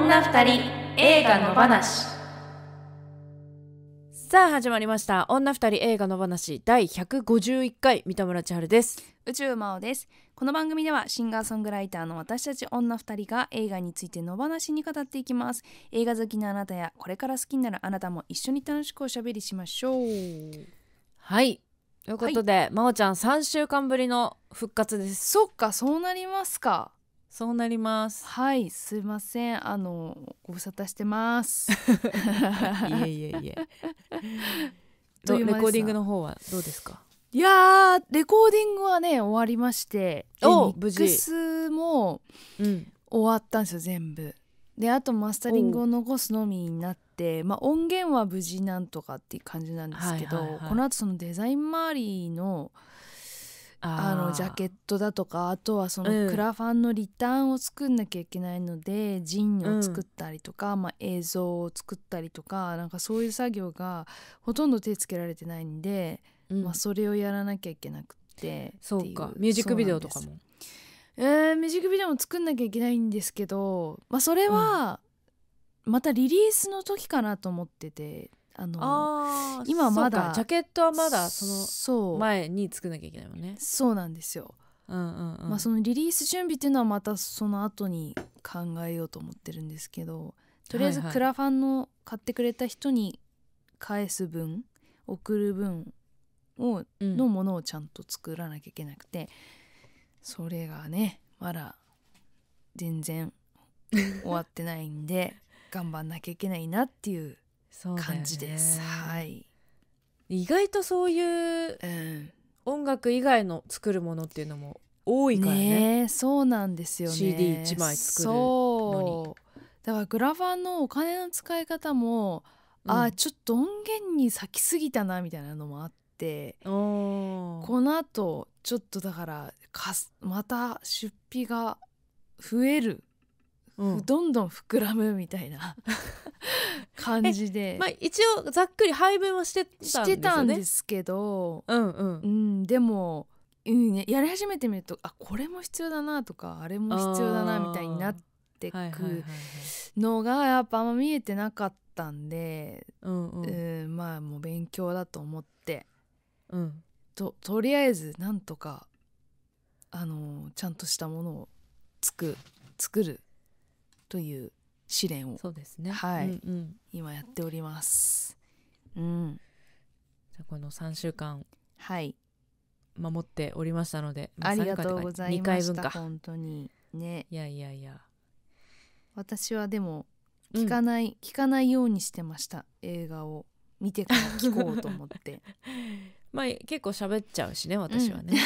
女二人映画の話さあ始まりました女二人映画の話第151回三田村千春です宇宙真央ですこの番組ではシンガーソングライターの私たち女2人が映画について野放しに語っていきます映画好きなあなたやこれから好きになるあなたも一緒に楽しくおしゃべりしましょうはいということで、はい、真央ちゃん3週間ぶりの復活ですそっかそうなりますかそうなりますはいすいませんあのご無沙汰してます いえいえいえとレコーディングの方はどうですかいやレコーディングはね終わりましておミックスも終わったんですよ、全部であとマスタリングを残すのみになってまあ、音源は無事なんとかっていう感じなんですけど、はいはいはい、この後そのデザイン周りのあのジャケットだとかあとはそのクラファンのリターンを作んなきゃいけないので、うん、ジンを作ったりとか、まあ、映像を作ったりとかなんかそういう作業がほとんど手つけられてないんで、うん、まあ、それをやらなきゃいけなくてそうかミュージックビデオとかも。えー、ミュージックビデオも作んなきゃいけないんですけど、まあ、それはまたリリースの時かなと思ってて、あのあ今まだジャケットはまだその前に作んなきゃいけないもんねそうなんですよ、うんうんうん、まあ、そのリリース準備っていうのはまたその後に考えようと思ってるんですけどとりあえずクラファンの買ってくれた人に返す分、はいはい、送る分を、のものをちゃんと作らなきゃいけなくてそれがねまだ全然終わってないんで頑張んなきゃいけないなっていう感じです。ね、はい、意外とそういう音楽以外の作るものっていうのも多いからね。ねそうなんですよね。CD1 枚作るのに。だからグラファーのお金の使い方も、うん、あちょっと音源に先すぎたなみたいなのもあって。このあとちょっとだからかまた出費が増えるどんどん膨らむみたいな 感じで、まあ、一応ざっくり配分はしてたんですね。してたんですけど、うんうんうん、でも、うん、ね、やり始めてみるとあこれも必要だなとかあれも必要だなみたいになってくのがやっぱあんま見えてなかったんで、うんうん、うん、まあもう勉強だと思って、うん、ととりあえずなんとかあのちゃんとしたものを作るという試練をそうですね、はい、うんうん、今やっております。うん、じゃこの3週間はい守っておりましたので、はい、ありがとうございます回分か本当にねいやいやいや私はでも聞かない、うん、聞かないようにしてました映画を見てから聞こうと思って まあ結構喋っちゃうしね私はね、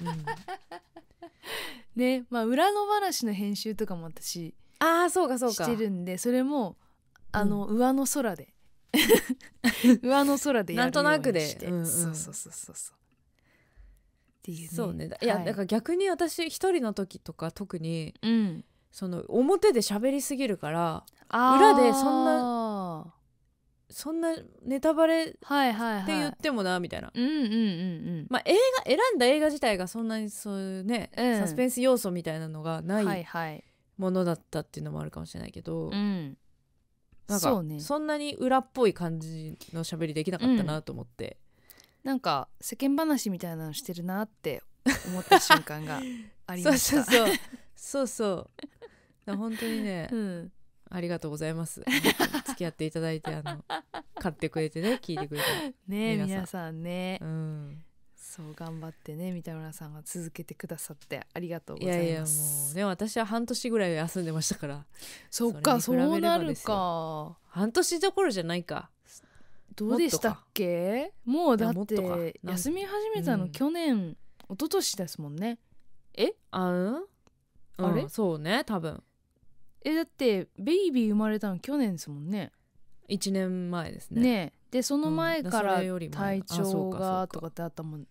うんうん、ねまあ裏の話の編集とかも私ああそうかそうかしてるんでそれもあの、上の空で 上の空でやるようにしてなんとなくでうんうんそうそうそうそうそうっていうねそうねいや、はいだから逆に私一人の時とか特にうんその表で喋りすぎるから裏でそんなそんなネタバレって言ってもなみたいな、うんうんうんまあ映画選んだ映画自体がそんなにそういうね、うんサスペンス要素みたいなのがないはいはいものだったっていうのもあるかもしれないけど、うん、なんかそ,、ね、そんなに裏っぽい感じの喋りできなかったなと思って、うん、なんか世間話みたいなのしてるなって思った瞬間が ありましたそうそうそうそうそう本当にね、うん、ありがとうございます付き合っていただいてあの買ってくれてね聞いてくれてね皆さんね、うん、そう頑張ってね三田村さんが続けてくださってありがとうございますいやいやもうね私は半年ぐらい休んでましたからそっかそうなるか半年どころじゃないかどうでしたっけもうだって休み始めたの去年、うん、一昨年ですもんねえあうんあれ、そうね多分えだってベイビー生まれたの去年ですもんね1年前ですねねでその前から体調がとかってあったもん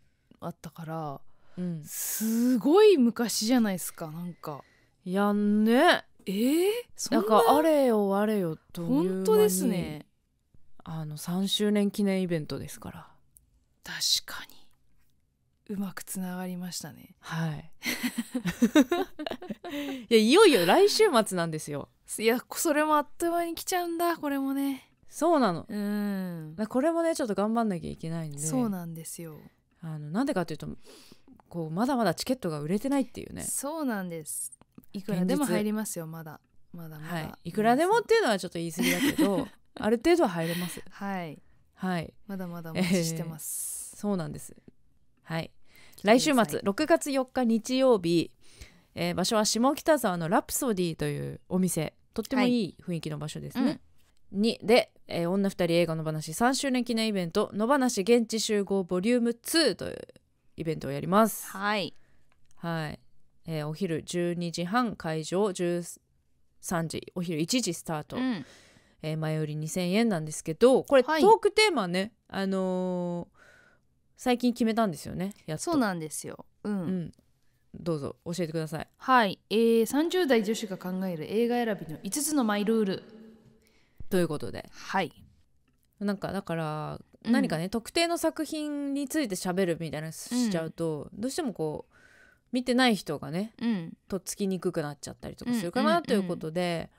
あったから、うん、すごい昔じゃないですかなんか。やんねえー、なんかあれよあれよと本当ですねあの3周年記念イベントですから確かにうまくつながりましたねはい いやいよいよ来週末なんですよいやそれもあっという間に来ちゃうんだこれもねそうなのうんこれもねちょっと頑張んなきゃいけないんでそうなんですよあのなんでかというとこうまだまだチケットが売れてないっていうねそうなんですいくらでも入りますよまだまだまだ、はい、いくらでもっていうのはちょっと言い過ぎだけどある程度は入れますはいはいまだまだお待ちしてます、えー、そうなんですはい来週末6月4日日曜日、えー、場所は下北沢のラプソディというお店とってもいい雰囲気の場所ですね、はいうん、にでえー、女2人映画の話3周年記念イベント「野放し現地集合ボリューム2というイベントをやります。はい、はいえー、お昼12時半会場13時お昼1時スタート、うん、えー、前より2000円なんですけどこれ、はい、トークテーマね、あのー、最近決めたんですよねやっとそうなんですよ、うん、うん、どうぞ教えてくださいはい、えー、30代女子が考える映画選びの5つのマイルールということではいなんかだから何かね、うん、特定の作品について喋るみたいなしちゃうと、うん、どうしてもこう見てない人がね、うん、とっつきにくくなっちゃったりとかするかなということで、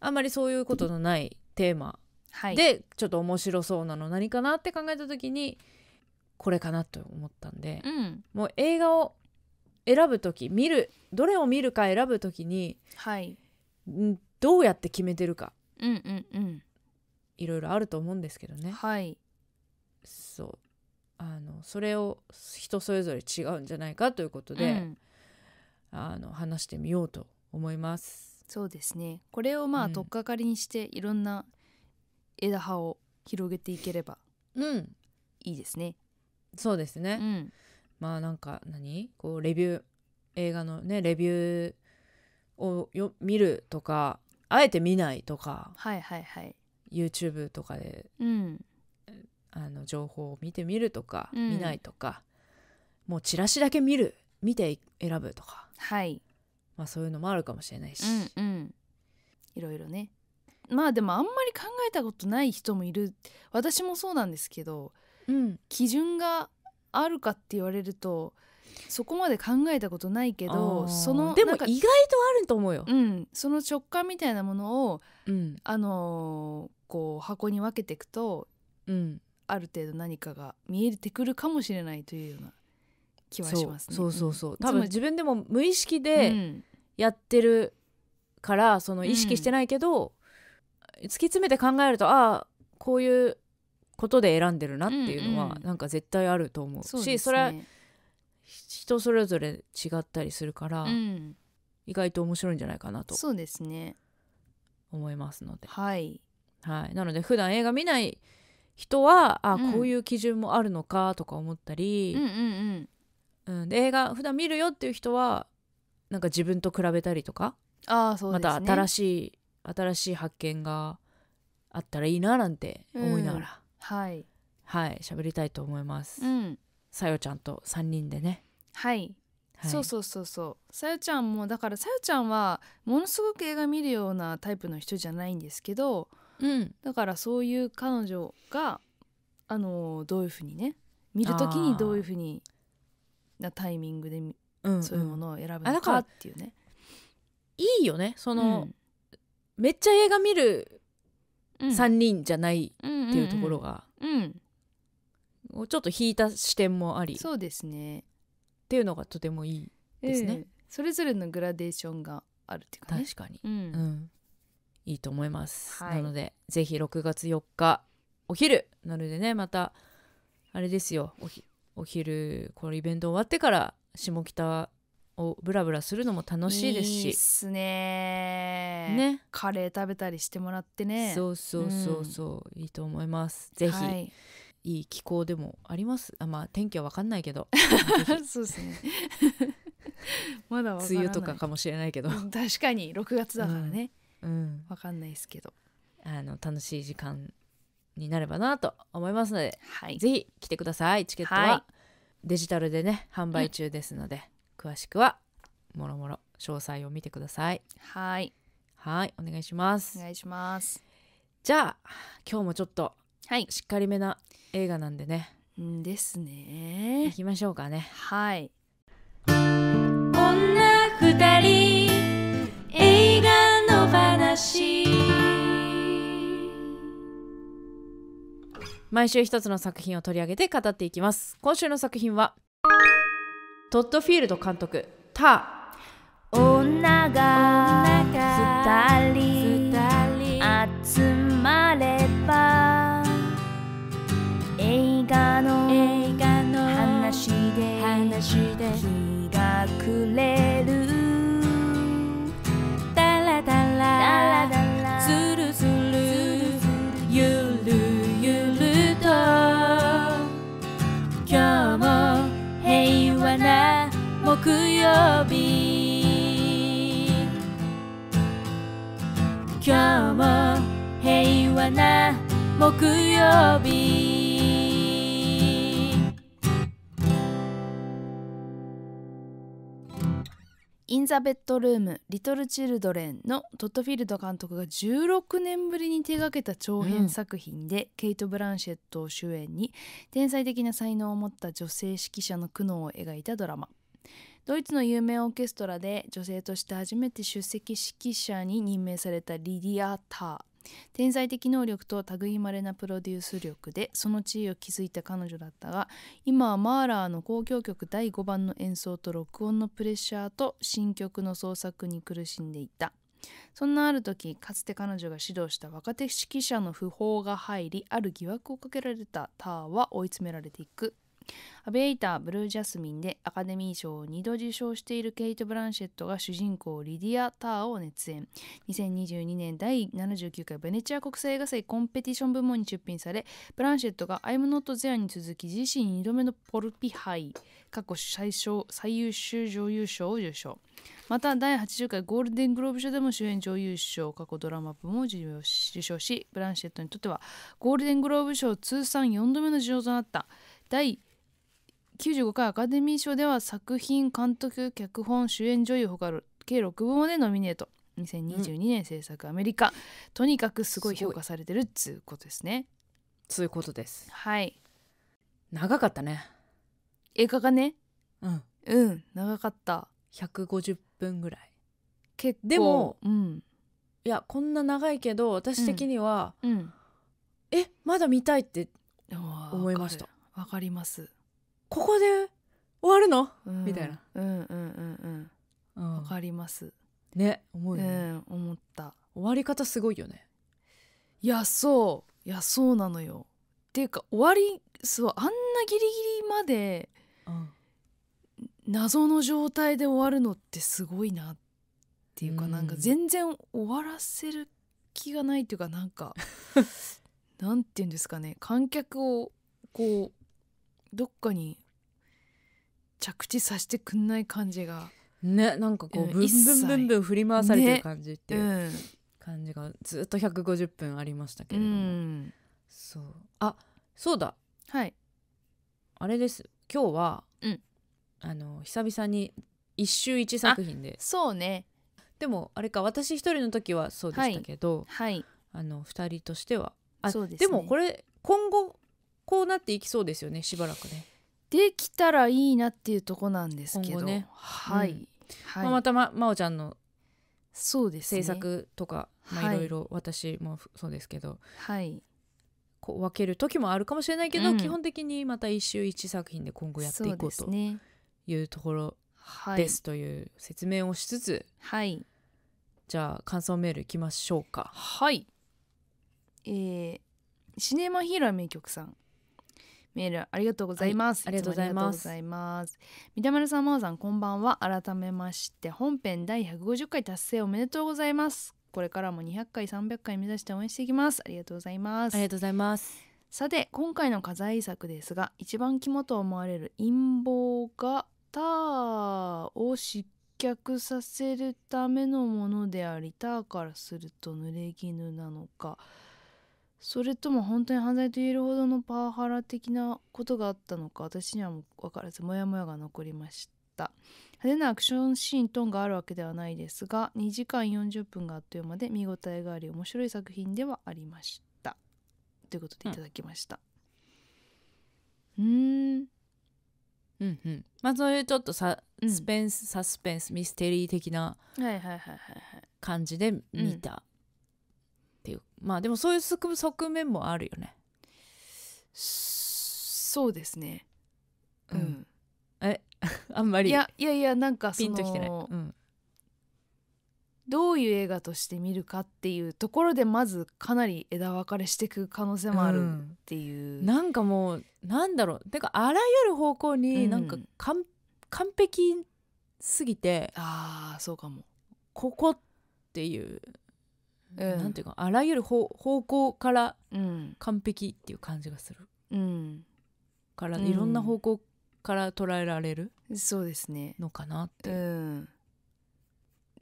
あんまりそういうことのないテーマで、ちょっと面白そうなの何かなって考えた時にこれかなと思ったんで、もう映画を選ぶ時見るどれを見るか選ぶ時に、はい、どうやって決めてるかうんうんいろいろあると思うんですけどねはいそうあのそれを人それぞれ違うんじゃないかということで、うん、あの話してみようと思いますそうですねこれをまあ、うん、取っかかりにしていろんな枝葉を広げていければうんいいですねそうですね、うん、まあなんか何こうレビュー映画のねレビューをよ見るとかあえて見ないとか、はいはいはい、YouTube とかで、うん、あの情報を見てみるとか、うん、見ないとかもうチラシだけ見る見て選ぶとか、はいまあ、そういうのもあるかもしれないし、うん、うん、いろいろねまあでもあんまり考えたことない人もいる私もそうなんですけど、うん、基準があるかって言われるとそこまで考えたことないけどそのでも意外とあると思うよ、うん、その直感みたいなものを、うん、あのー、こう箱に分けていくと、うん、ある程度何かが見えてくるかもしれないというような気はしますね。そうそうそう多分自分でも無意識でやってるから、うん、その意識してないけど、うん、突き詰めて考えるとああこういうことで選んでるなっていうのは、なんか絶対あると思うし、ね、それは人それぞれ違ったりするから、うん、意外と面白いんじゃないかなとそうですね思いますので、はい、はい、なので普段映画見ない人はあ、うん、こういう基準もあるのかとか思ったり、ん映画普段見るよっていう人はなんか自分と比べたりとかあそう、ね、また新しい新しい発見があったらいいななんて思いながら、うん、はいはい喋りたいと思います。うんさよちゃんと3人でね。はい、はい、そうそうそうそうさよちゃんもだからさよちゃんはものすごく映画見るようなタイプの人じゃないんですけど、うん、だからそういう彼女があのどういうふうにね見る時にどういうふうになタイミングで、うんそういうものを選ぶのかっていうね。いいよねその、うん、めっちゃ映画見る3人じゃないっていうところが。うん、うんうんをちょっと引いた視点もありそうですねっていうのがとてもいいですねええそれぞれのグラデーションがあるっていうかね確かに、ううん、いいと思います、はいなのでぜひ6月4日お昼なのでねまたあれですよおひお昼このイベント終わってから下北をブラブラするのも楽しいですしいいっすねねカレー食べたりしてもらってねそうそうそうそう、ういいと思いますぜひ、はいいい気候でもありますあまあ天気は分かんないけど そうですね まだ梅雨とかかもしれないけど確かに6月だからね、うん、うん、分かんないですけどあの楽しい時間になればなと思いますので、はい、ぜひ来てくださいチケットはデジタルでね販売中ですので、詳しくはもろもろ詳細を見てくださいはいはいお願いしますお願いしますじゃあ今日もちょっとはいしっかりめな映画なんでねんですね行きましょうかねはい女二人映画の話毎週一つの作品を取り上げて語っていきます今週の作品はトッドフィールド監督「ター」女が二人曜今日も平和な木曜日インザベッドルームリトルチルドレンのトットフィールド監督が16年ぶりに手がけた長編作品で、うん、ケイト・ブランシェットを主演に天才的な才能を持った女性指揮者の苦悩を描いたドラマドイツの有名オーケストラで女性として初めて出席指揮者に任命されたリディア・ター。天才的能力と類まれなプロデュース力でその地位を築いた彼女だったが今はマーラーの交響曲第5番の演奏と録音のプレッシャーと新曲の創作に苦しんでいたそんなある時かつて彼女が指導した若手指揮者の訃報が入りある疑惑をかけられたターは追い詰められていくアベイター、ブルージャスミンでアカデミー賞を2度受賞しているケイト・ブランシェットが主人公リディア・ターを熱演。2022年第79回ベネチア国際映画祭コンペティション部門に出品され、ブランシェットが I'm Not There に続き自身2度目のポルピハイ過去最最優秀女優賞を受賞。また第80回ゴールデングローブ賞でも主演女優賞過去ドラマ部も受賞しブランシェットにとってはゴールデングローブ賞通算4度目の受賞となった第95回アカデミー賞では作品監督脚本主演女優ほか計6部門でノミネート2022年制作アメリカ、うん、とにかくすごい評価されてるっつうことですねそういうことですはい長かったね映画がねうんうん長かった150分ぐらい結構でも、うん、いやこんな長いけど私的には、うんうん、えまだ見たいって思いましたわかりますここで終わるの、うん、みたいなうんうんうんうんわ、かりますね思うよね、うん、思った終わり方すごいよねいやそういやそうなのよっていうか終わりそうあんなギリギリまで、うん、謎の状態で終わるのってすごいなっていうか、うん、なんか全然終わらせる気がないっていうかなんか なんていうんですかね観客をこうどっかに着地させてくんない感じがねなんかこう、うん、ブンブンブンブン振り回されてる感じっていう感じがずっと150分ありましたけれども、うん、そうあそうだはいあれです今日は、うん、あの久々に一周一作品でそうねでもあれか私一人の時はそうでしたけど、はい、はい、あの二人としてはあそうです、ね、でもこれ今後こうなっていきそうですよねしばらくね。できたらいいなっていうとこなんですけど、ね、はい、うん、はい、まあ、またま真央ちゃんのそうです、ね、制作とか、まあ、いろいろ私もそうですけど、はい、こう分ける時もあるかもしれないけど、うん、基本的にまた一周一作品で今後やっていこうというところです、という説明をしつつ、はい、じゃあ感想メールいきましょうか。はい、えー、シネマヒーロー名曲さんメールありがとうございます、はい、ありがとうございます三田丸さんまおさんこんばんは改めまして本編第150回達成おめでとうございますこれからも200回300回目指して応援していきますありがとうございますありがとうございますさて今回の課題作ですが一番肝と思われる陰謀がターを失脚させるためのものでありターからすると濡れ衣なのかそれとも本当に犯罪と言えるほどのパワハラ的なことがあったのか私にはもう分からずモヤモヤが残りました派手なアクションシーンとんがあるわけではないですが2時間40分があっという間で見応えがあり面白い作品ではありましたということでいただきましたうんうんうんまあそういうちょっとサスペンス、うん、サスペンスミステリー的な感じで見たっていうまあでもそういう側面もあるよねそうですねうん、うん、え あんまりいやいやいやなんかそのピンときてない、うん、どういう映画として見るかっていうところでまずかなり枝分かれしていく可能性もあるっていう、うん、なんかもうなんだろうてかあらゆる方向になんか完、うん、完璧すぎてああそうかもここっていううん、なんていうかあらゆる方向から完璧っていう感じがする、うん、から、いろんな方向から捉えられるそうですねのかなって。うん、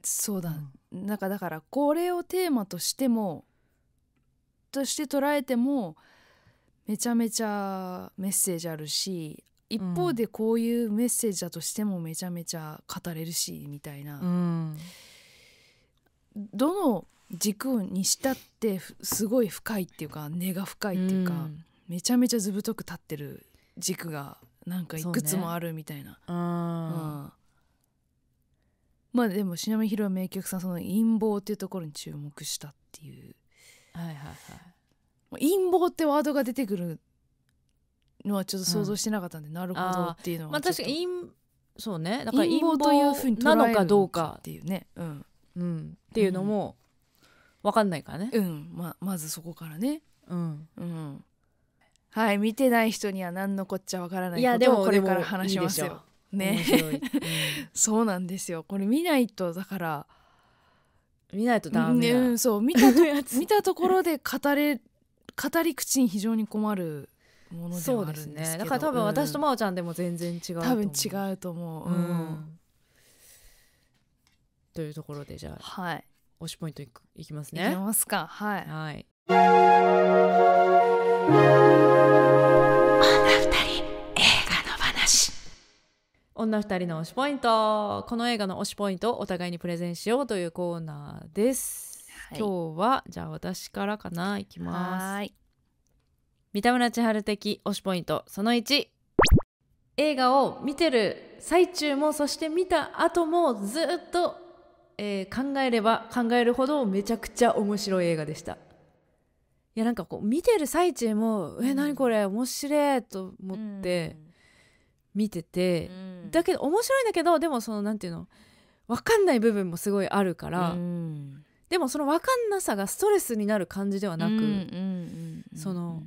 そうだ、うん、なんかだからこれをテーマとしてもとして捉えてもめちゃめちゃメッセージあるし一方でこういうメッセージだとしてもめちゃめちゃ語れるしみたいな、うん、どの軸にしたってすごい深いっていうか根が深いっていうか、うん、めちゃめちゃずぶとく立ってる軸がなんかいくつもあるみたいな。ねうん、まあでもちなみにヒロは名曲さんその陰謀っていうところに注目したっていう。はいはいはい、陰謀ってワードが出てくるのはちょっと想像してなかったんで、うん、なるほどっていうのはまあ、確か陰そうねだから陰謀というふうになのかどうかっていうね。うんうん、っていうのも、分かんないからねうんままずそこからねうんうんはい見てない人には何のこっちゃわからないいやこでともをこれから話しますよね面白い、うん そうなんですよこれ見ないとだから見ないとダメねうん、そう見たと 見たところで語れ語り口に非常に困るものでそはうあでるすんですねけどだから多分私と真央ちゃんでも全然違うう、うん、多分違うと思う、ううんというところでじゃあはい推しポイントいいきますね。いきますか。はい。はい。女二人の推しポイントこの映画の推しポイントをお互いにプレゼンしようというコーナーです、はい、今日はじゃあ私からかないきます三田村千春的推しポイントその1映画を見てる最中もそして見た後もずっとえー、考えれば考えるほどめちゃくちゃ面白い映画でしたいやなんかこう見てる最中も「うん、え何これ面白い」と思って見てて、うん、だけど面白いんだけどでもその何て言うの分かんない部分もすごいあるから、うん、でもその分かんなさがストレスになる感じではなくその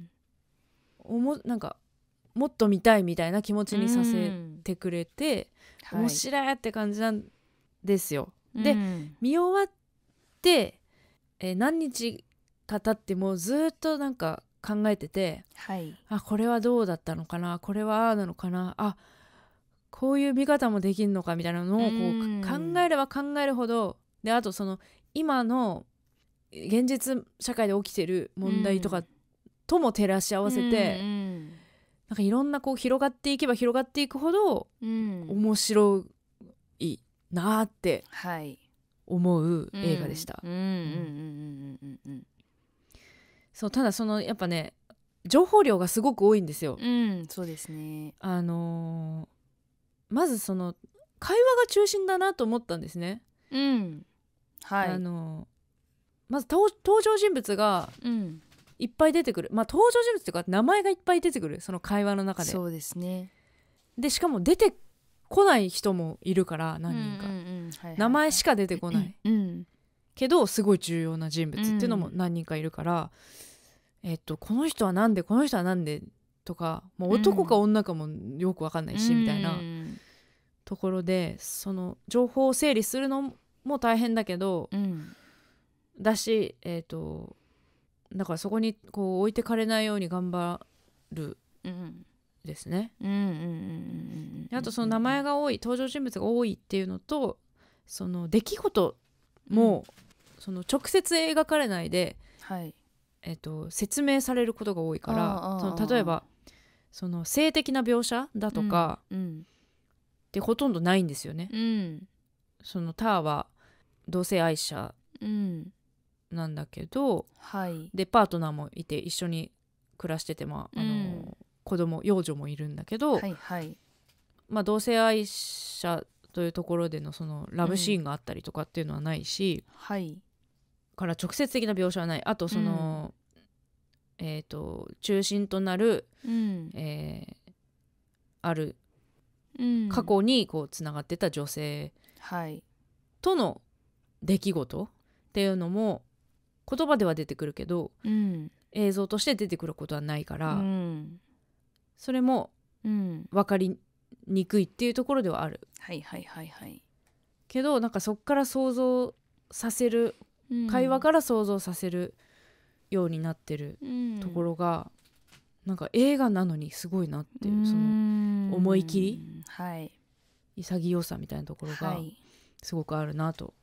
おもなんかもっと見たいみたいな気持ちにさせてくれて、面白いって感じなんですよ。で、うん、見終わって、えー、何日か経ってもずっとなんか考えてて、はい、あこれはどうだったのかなこれはああなのかなあこういう見方もできるのかみたいなのをこう、うん、考えれば考えるほどであとその今の現実社会で起きてる問題とかとも照らし合わせて、うん、なんかいろんなこう広がっていけば広がっていくほど面白なって思う映画でした。そうただそのやっぱね情報量がすごく多いんですよ。うん、そうですね。あのー、まずその会話が中心だなと思ったんですね。うん、はい。あのー、まず登場人物がいっぱい出てくる、うん、まあ登場人物というか名前がいっぱい出てくるその会話の中で。そうですね。でしかも出て来ない人もいるから何人か、名前しか出てこない、うん、けどすごい重要な人物っていうのも何人かいるから、えっと、この人は何でこの人は何でとか、もう男か女かもよく分かんないし、みたいなところでその情報を整理するのも大変だけど、だし、えっとだからそこにこう置いてかれないように頑張る。うんですね。あとその名前が多い登場人物が多いっていうのとその出来事も、うん、その直接描かれないで、はいえーと、説明されることが多いからその例えばその性的な描写だとか、うんうん、ってほとんどないんですよね。うん、そのターは同性愛者なんだけど、はい、でパートナーもいて一緒に暮らしてて、まああの子供幼女もいるんだけど、はいはい、まあ、同性愛者というところでのそのラブシーンがあったりとかっていうのはないし、うんはい、から直接的な描写はないあとその、うん、えーと、中心となる、うん、えー、ある過去につながってた女性との出来事っていうのも言葉では出てくるけど、映像として出てくることはないから、それも分かりにくいっていうところではある。はいはいはいはい。けどなんかそっから想像させる、うん、会話から想像させるようになってるところが、うん、なんか映画なのにすごいなっていうその思い切り、はい、潔さみたいなところがすごくあるなと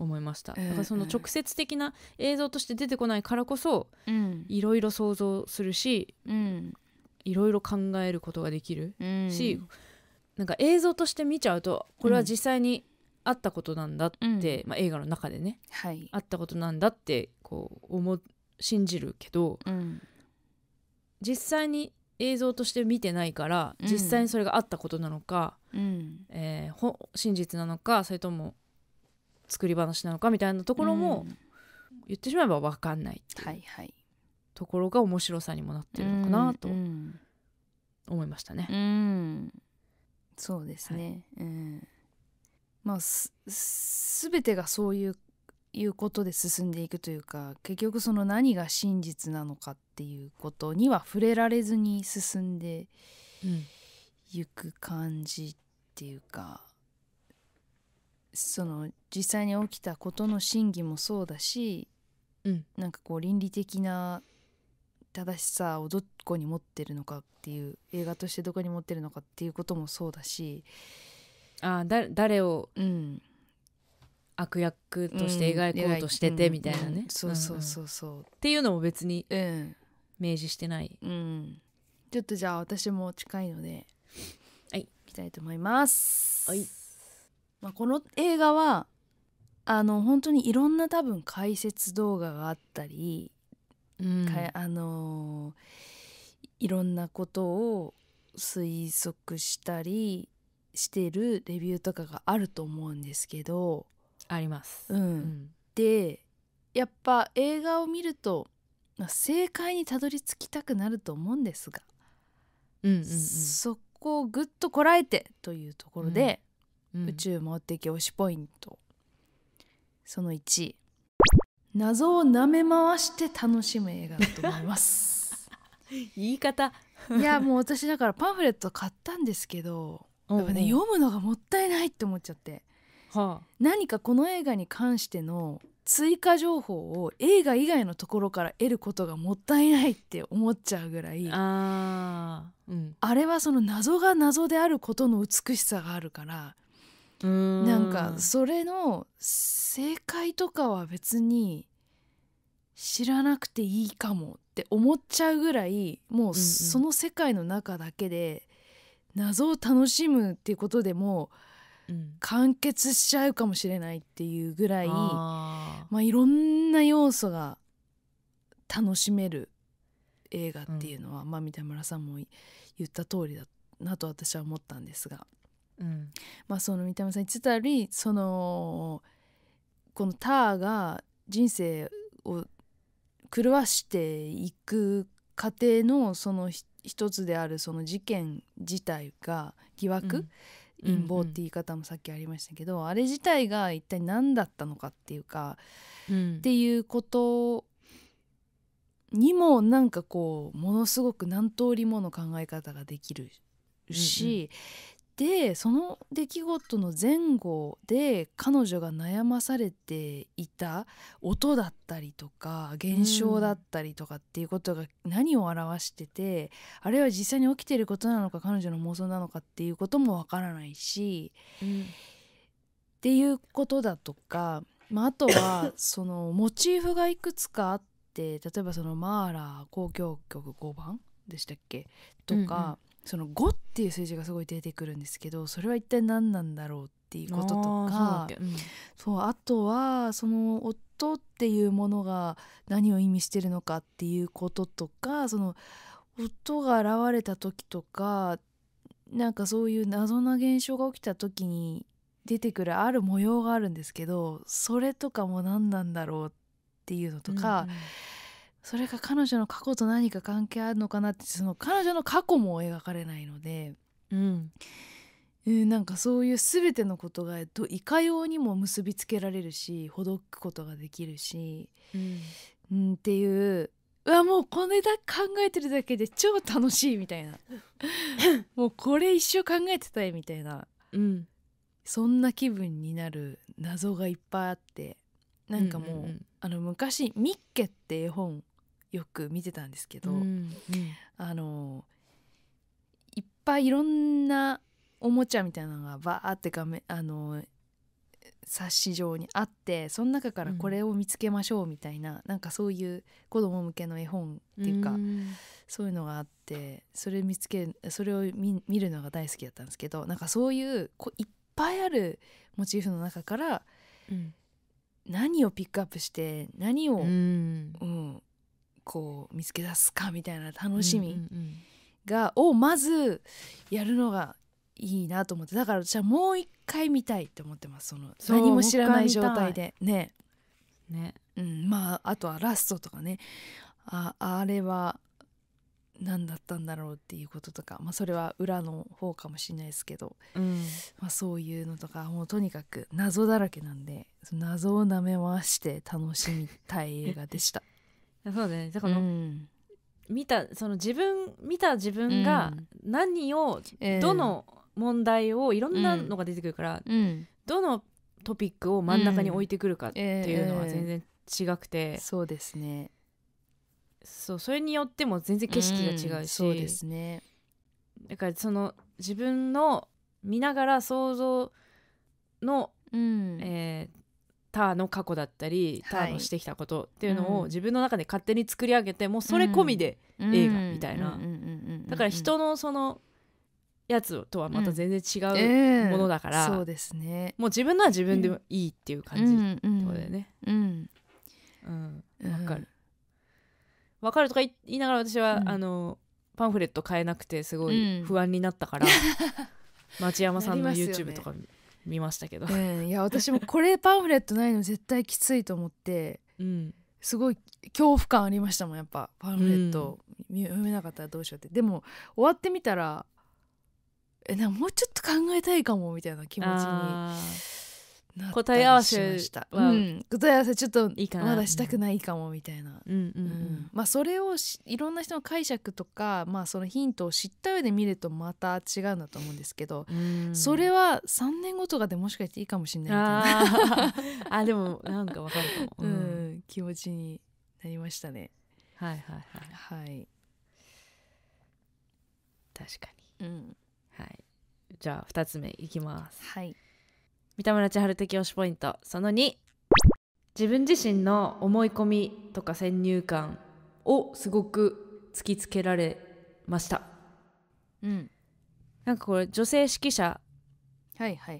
思いました、はい、だからその直接的な映像として出てこないからこそうん、いろいろ想像するし、うん、いろいろ考えることができるし、なんか映像として見ちゃうとこれは実際にあったことなんだって、うん、まあ、映画の中でね、はい、あったことなんだってこう思信じるけど、うん、実際に映像として見てないから、実際にそれがあったことなのか、えー、真実なのかそれとも作り話なのかみたいなところも、言ってしまえば分かんないっていうところが面白さにもなってるのかなと思いましたね。うん、うんそうですね、はい、うんまあ、す全てがそういういうことで進んでいくというか結局その何が真実なのかっていうことには触れられずに進んでいく感じっていうか、うん、その実際に起きたことの真偽もそうだし、うん、なんかこう倫理的な正しさをどこに持ってるのかっていう映画としてどこに持ってるのかっていうこともそうだしあだ誰を、うん、悪役として描こうとしててみたいなね、そうそうそうそう、うんっていうのも別に明示してない、うん、ちょっとじゃあ私も近いのではい行きたいと思います、はいまあ、この映画はあの本当にいろんな多分解説動画があったりうん、あのいろんなことを推測したりしてるレビューとかがあると思うんですけどあります、うん、うん、でやっぱ映画を見ると正解にたどり着きたくなると思うんですが、うんうんうん、そこをぐっとこらえてというところで、うんうん、宇宙持ってい推しポイントその1謎を舐め回して楽しむ映画だと思います 言い方いやもう私だからパンフレット買ったんですけどやっぱね、読むのがもったいないって思っちゃって、はあ、何かこの映画に関しての追加情報を映画以外のところから得ることがもったいないって思っちゃうぐらいあ,、うん、あれはその謎が謎であることの美しさがあるからんなんかそれの正解とかは別に知らなくていいかもって思っちゃうぐらいもうその世界の中だけで謎を楽しむっていうことでも完結しちゃうかもしれないっていうぐらい、まあ、いろんな要素が楽しめる映画っていうのは、まあ三田村さんも言った通りだなと私は思ったんですが。うんまあ、その三田さん言ってたりそのこのターが人生を狂わしていく過程のその一つであるその事件自体が疑惑、うん、陰謀って言い方もさっきありましたけど、うんうん、あれ自体が一体何だったのかっていうか、うん、っていうことにもなんかこうものすごく何通りもの考え方ができるし、うんうん、でその出来事の前後で彼女が悩まされていた音だったりとか現象だったりとかっていうことが何を表してて、うん、あるいは実際に起きてることなのか彼女の妄想なのかっていうこともわからないし、うん、っていうことだとか、まあ、あとは そのモチーフがいくつかあって例えばそのマーラー交響曲5番でしたっけとか。うんうんその5っていう数字がすごい出てくるんですけどそれは一体何なんだろうっていうこととかそう、うん、あとはその夫っていうものが何を意味してるのかっていうこととかその音が現れた時とかなんかそういう謎な現象が起きた時に出てくるある模様があるんですけどそれとかも何なんだろうっていうのとか、うんうんそれが彼女の過去と何か関係あるのかなってその彼女の過去も描かれないので、うん、なんかそういう全てのことがいかようにも結びつけられるしほどくことができるし、うん、っていううわもうこれだ考えてるだけで超楽しいみたいな もうこれ一生考えてたいみたいな、うん、そんな気分になる謎がいっぱいあってなんかもう、あの昔「ミッケ」って絵本よく見てたんですけど、うんあのいっぱいいろんなおもちゃみたいなのがバーって画面あの冊子上にあってその中からこれを見つけましょうみたいな、うん、なんかそういう子供向けの絵本っていうか、うん、そういうのがあってそれ見つけそれを見るのが大好きだったんですけどなんかそういうこいっぱいあるモチーフの中から、うん、何をピックアップして何を、うん、うん、こう見つけ出すかみたいな楽しみが、をまずやるのがいいなと思ってだからじゃあもう一回見たいって思ってますその何も知らない状態でねね、うん、まああとはラストとかねああれは何だったんだろうっていうこととか、まあ、それは裏の方かもしれないですけど、うん、まあ、そういうのとかもうとにかく謎だらけなんで謎をなめ回して楽しみたい映画でした。そうねだから、うん、見たその自分見た自分が何を、どの問題をいろんなのが出てくるから、どのトピックを真ん中に置いてくるかっていうのは全然違くて、うんえー、そうですねそうそれによっても全然景色が違うし、うん、そうですねだからその自分の見ながら想像の、うん、えー、ーの過去だったりーのしてきたことっていうのを自分の中で勝手に作り上げてもうそれ込みで映画みたいなだから人のそのやつとはまた全然違うものだから、うんえー、そうですねもう自分のは自分でもいいっていう感じっとだよね。うんわかるわかるとか言いながら私は、うん、あのパンフレット買えなくてすごい不安になったから、うん、町山さんの YouTube とか見ましたけど、うん、いや私もこれパンフレットないの絶対きついと思って、すごい恐怖感ありましたもんやっぱパンフレット、うん、読めなかったらどうしようってでも終わってみたらえなもうちょっと考えたいかもみたいな気持ちに。答え合わせうん、答え合わせちょっとまだしたくないかもみたいな、うんまあ、それをいろんな人の解釈とか、まあ、そのヒントを知った上で見るとまた違うんだと思うんですけど、うん、それは3年後とかでもしかしていいかもしれないみたいな あでもなんかわかるかも、うん、うん、気持ちになりましたねはいはいはいはい確かに、うん、はいじゃあ2つ目いきますはい三田村千春的推しポイントその2自分自身の思い込みとか先入観をすごく突きつけられましたうんなんかこれ女性指揮者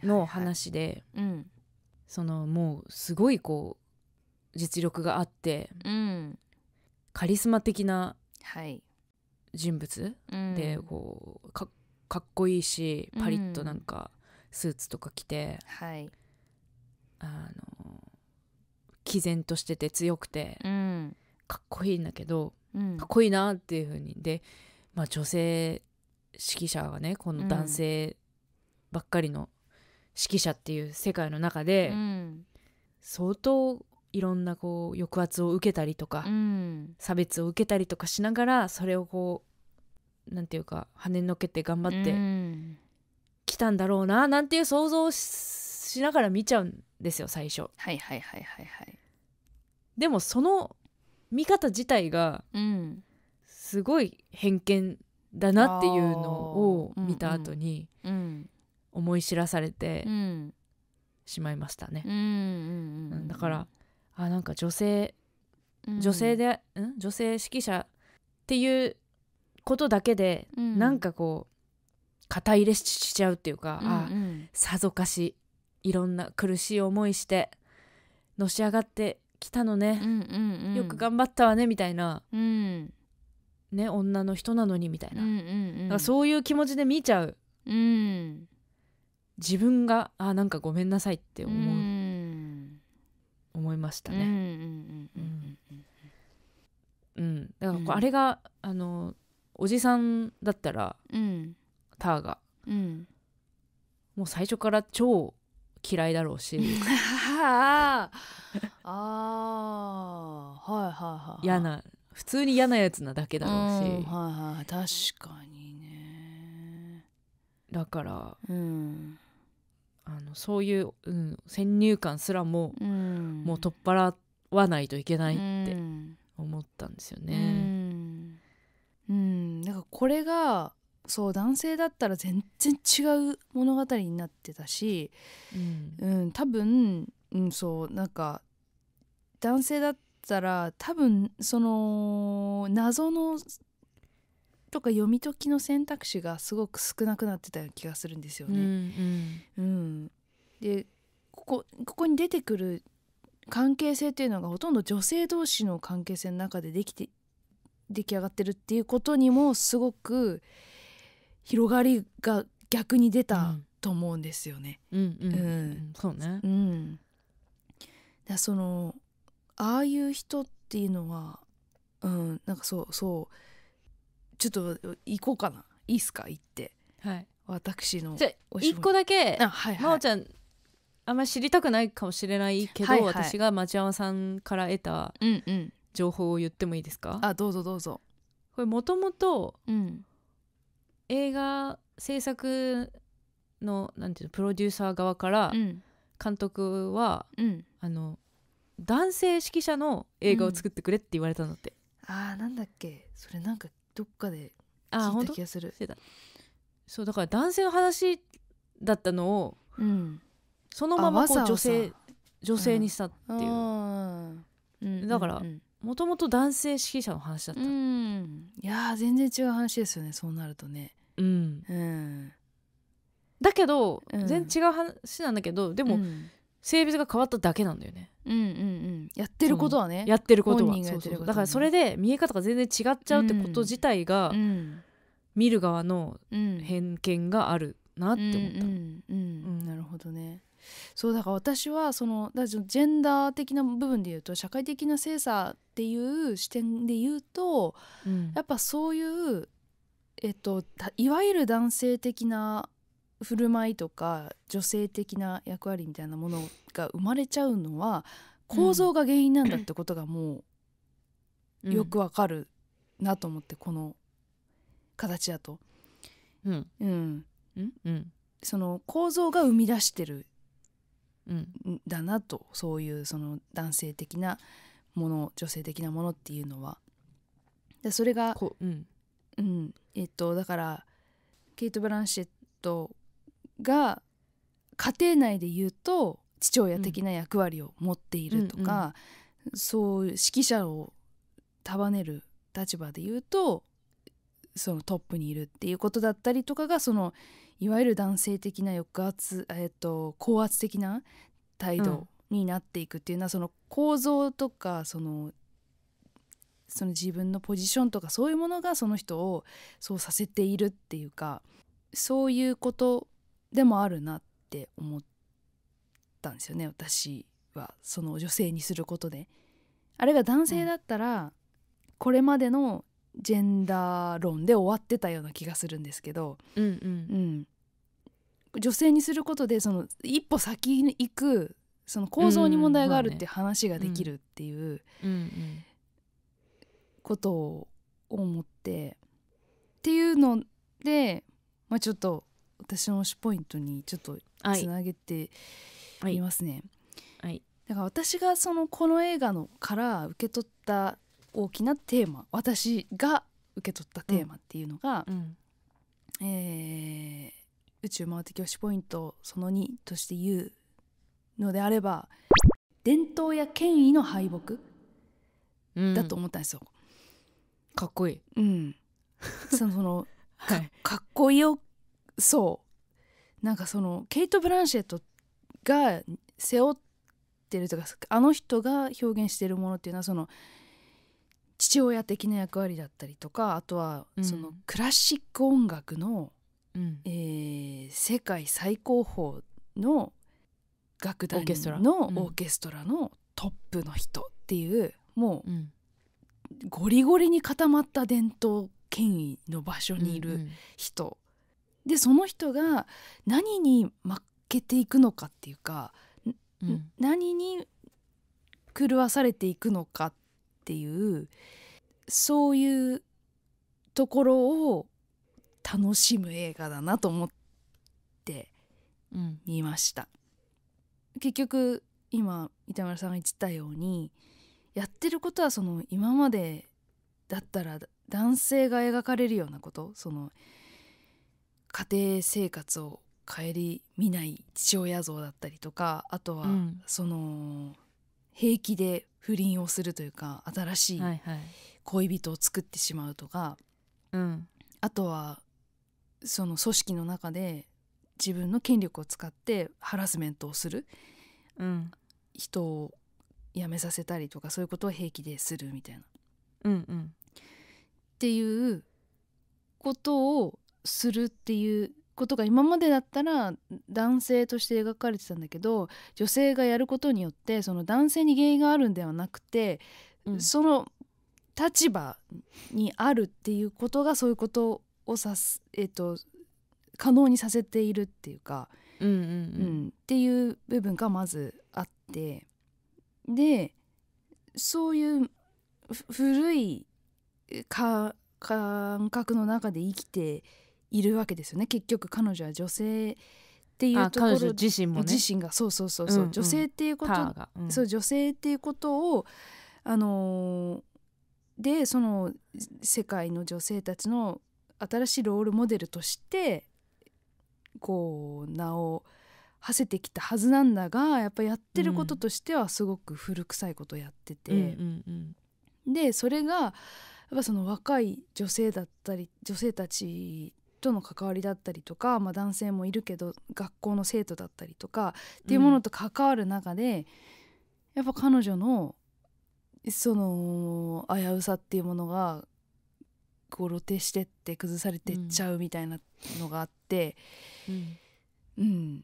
の話でそのもうすごいこう実力があって、うん、カリスマ的な人物でこうかっこいいしパリッとなんかスーツとか着て、はい、あの毅然としてて強くて、うん、かっこいいんだけど、うん、かっこいいなっていうふうにで、まあ、女性指揮者がねこの男性ばっかりの指揮者っていう世界の中で、うん、相当いろんなこう抑圧を受けたりとか、うん、差別を受けたりとかしながらそれをこうなんていうか跳ねのけて頑張って来たんだろうななんていう想像しながら見ちゃうんですよ最初。はいはいはいはいはい。でもその見方自体がすごい偏見だなっていうのを見た後に思い知らされてしまいましたね。だからあなんか女性女性で、うん、女性指揮者っていうことだけで、うん、なんかこう肩入れしちゃうっていうか、うんうん、あさぞかしいろんな苦しい思いしてのし上がってきたのね、うんうんうん、よく頑張ったわねみたいな、うん、ね、女の人なのにみたいな、うんうんうん、そういう気持ちで見ちゃう、うん、自分があなんかごめんなさいって思う、うん、思いましたね。うん、だからこうあれが、あのおじさんだったら、うんターが、うん、もう最初から超嫌いだろうし ああはいはいはい嫌な普通に嫌なやつなだけだろうし、うん、はいはい確かにねだから、うん、あのそういう、うん、先入観すらも、うん、もう取っ払わないといけないって思ったんですよね。うん、うん、なんかこれがそう男性だったら全然違う物語になってたし、うん、うん、多分、うん、そうなんか男性だったら多分その謎のとか読み解きの選択肢がすごく少なくなってた気がするんですよね。うん、うん、でここここに出てくる関係性っていうのがほとんど女性同士の関係性の中でできて出来上がってるっていうことにもすごく、広がりが逆に出たと思うんですよね。うううんんんそうね、うん、だそのああいう人っていうのは、うん、なんかそうそうちょっと行こうかないいっすか行って。はい私の一個だけ、はいはい、ちゃんあんまり知りたくないかもしれないけど、はいはい、私が町山さんから得た情報を言ってもいいですか、うんうん、あどうぞどうぞこれもともと、うん、映画制作のなんていうのプロデューサー側から監督は、うんあの男性指揮者の映画を作ってくれって言われたのだって、あーなんだっけそれなんかどっかでああ聞い本た気がするしてそうだから男性の話だったのをうんそのままこうあわざわざ女性女性にしたっていう、あうんだからうんもともと男性指揮者の話だった、うんいやー全然違う話ですよねそうなるとねうんうんだけど、うん全然違う話なんだけどでも、うん性別が変わっただけなんだよねうんうんうんやってることはねやってることは本やってることはねそうそうだからそれで見え方が全然違っちゃうってこと自体が、うん見る側の偏見があるなって思った、うんうんうんうんなるほどねそうだから私はそのジェンダー的な部分で言うと社会的な性差っていう視点で言うと、うん、やっぱそういう、えっと、いわゆる男性的な振る舞いとか女性的な役割みたいなものが生まれちゃうのは構造が原因なんだってことがもうよくわかるなと思って、この形だと。うん、うん、うん、その構造が生み出してるだなと、うん、そういうその男性的なもの女性的なものっていうのは。でそれがうん、うん、えっとだからケイト・ブランシェットが家庭内で言うと父親的な役割を持っているとか、うん、そう指揮者を束ねる立場で言うとそのトップにいるっていうことだったりとかがそのいわゆる男性的な抑圧、えっと、と高圧的な態度になっていくっていうのは、うん、その構造とかそのその自分のポジションとかそういうものがその人をそうさせているっていうかそういうことでもあるなって思ったんですよね私はその女性にすることで。あれが男性だったら、うん、これまでのジェンダー論で終わってたような気がするんですけど、うんうんうん、女性にすることでその一歩先に行くその構造に問題があるって話ができるっていうことを思ってっていうので、まあ、ちょっと私の推しポイントにちょっとつなげていますね。はい、はい、だから私がそのこの映画のから受け取った大きなテーマ私が受け取ったテーマっていうのが、うんうん、えー、宇宙回って教師ポイントその2として言うのであれば伝統や権威の敗北、うん、だと思ったんですよ。かっこいい。うん、そのその かっこいいよそうなんかそのケイト・ブランシェットが背負ってるとかあの人が表現してるものっていうのはその父親的な役割だったりとかあとはそのクラシック音楽の、うん、えー、世界最高峰の楽団のオーケストラのトップの人っていう、うん、もう、ゴリゴリに固まった伝統権威の場所にいる人、うんうん、でその人が何に負けていくのかっていうか、うん、何に狂わされていくのかっっていうそういうところを楽しむ映画だなと思って見ました、うん、結局今板村さんが言ってたようにやってることはその今までだったら男性が描かれるようなことその家庭生活を顧みない父親像だったりとかあとはその、うん平気で不倫をするというか新しい恋人を作ってしまうとか、はいはい、あとはその組織の中で自分の権力を使ってハラスメントをする、うん、人を辞めさせたりとかそういうことを平気でするみたいな。うんうん、っていうことをするっていうことが今までだったら男性として描かれてたんだけど女性がやることによってその男性に原因があるんではなくて、うん、その立場にあるっていうことがそういうことをさす、えーと、可能にさせているっていうか、うんうんうん、うん、っていう部分がまずあってでそういう古い感覚の中で生きているいるわけですよね結局彼女は女性っていうところ自身も、ね、自身がそうそうそうそう、うんうん、女性っていうこと、うん、そう女性っていうことをあのー、でその世界の女性たちの新しいロールモデルとしてこう名を馳せてきたはずなんだがやっぱやってることとしてはすごく古臭いことをやってて、うんうんうん、でそれがやっぱその若い女性だったり女性たちとの関わりだったりとか、まあ、男性もいるけど学校の生徒だったりとかっていうものと関わる中で、うん、やっぱ彼女のその危うさっていうものがこう露呈してって崩されてっちゃうみたいなのがあって、うん、うん、っ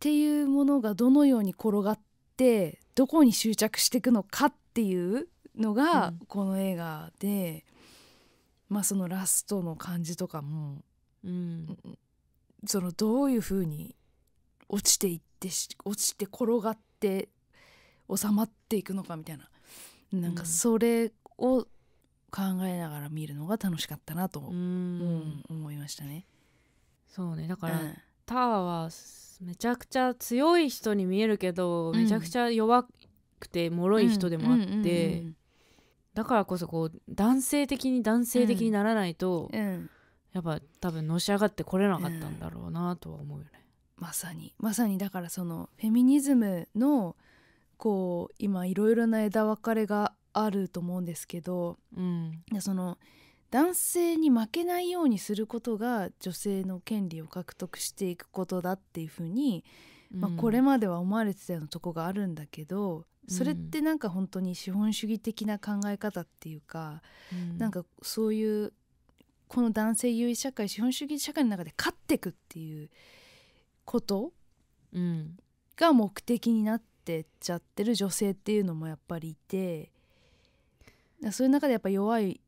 ていうものがどのように転がってどこに執着していくのかっていうのがこの映画で、うん、まあそのラストの感じとかもうん、そのどういうふうに落ちていって落ちて転がって収まっていくのかみたいななんかそれを考えながら見るのが楽しかったなと、うん、思いましたね。そうねだから、うん、タワーはめちゃくちゃ強い人に見えるけど、めちゃくちゃ弱くて脆い人でもあって、だからこそこう男性的に男性的にならないと。うんやっぱ多分のし上がってこれなかったんだろうなとは思うよね。うん、まさにまさにだからそのフェミニズムのこう今いろいろな枝分かれがあると思うんですけど、うん、その男性に負けないようにすることが女性の権利を獲得していくことだっていうふうに、まあ、これまでは思われてたようなとこがあるんだけど、それってなんか本当に資本主義的な考え方っていうか、うん、なんかそういうこの男性優位社会資本主義社会の中で勝っていくっていうことが目的になってっちゃってる女性っていうのもやっぱりいてそういう中でやっぱ弱い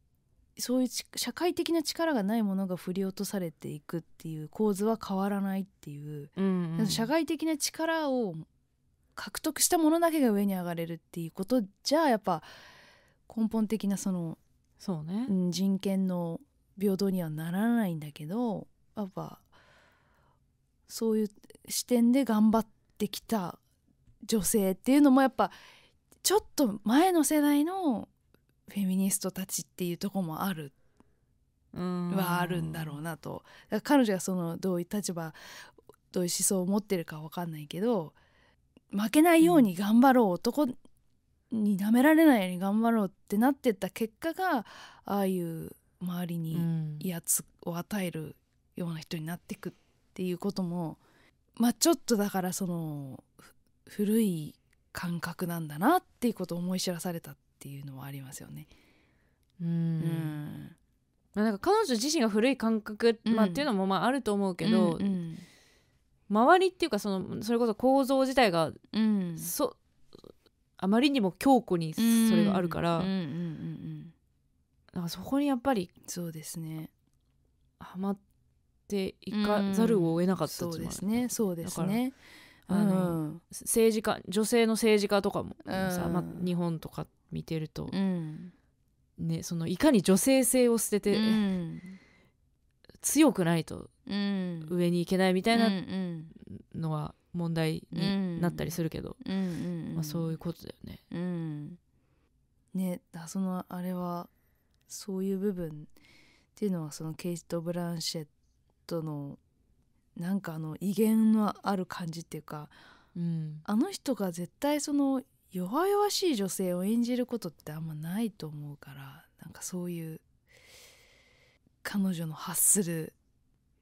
そういう社会的な力がないものが振り落とされていくっていう構図は変わらないっていう、うんうん、社会的な力を獲得したものだけが上に上がれるっていうことじゃあやっぱ根本的なそのそうね、ね、うん、人権の平等にはならないんだけどやっぱそういう視点で頑張ってきた女性っていうのもやっぱちょっと前の世代のフェミニストたちっていうとこもあるはあるんだろうなと彼女がそのどういう立場どういう思想を持ってるか分かんないけど負けないように頑張ろう、うん、男に舐められないように頑張ろうってなってった結果がああいう周りに威圧を与えるような人になっていくっていうことも、まあちょっとだからその古い感覚なんだなっていうことを思い知らされたっていうのはありますよね。うん、うなんか彼女自身が古い感覚、まあ、っていうのもまああると思うけど、うんうん、周りっていうかそのそれこそ構造自体が、うん、そあまりにも強固にそれがあるから、うんうんうんうん、だからそこにやっぱりそうですねはまっていかざるを得なかったそうですねそうですねあの、うん、政治家女性の政治家とかもさ、うん、ま、日本とか見てると、うん、ね、そのいかに女性性を捨てて、強くないと上に行けないみたいなのは問題になったりするけど、まあ、そういうことだよね。ねだそのあれはそういう部分っていうのはそのケイト・ブランシェットのなんかあの威厳のある感じっていうか、うん、あの人が絶対その弱々しい女性を演じることってあんまないと思うからなんかそういう彼女の発する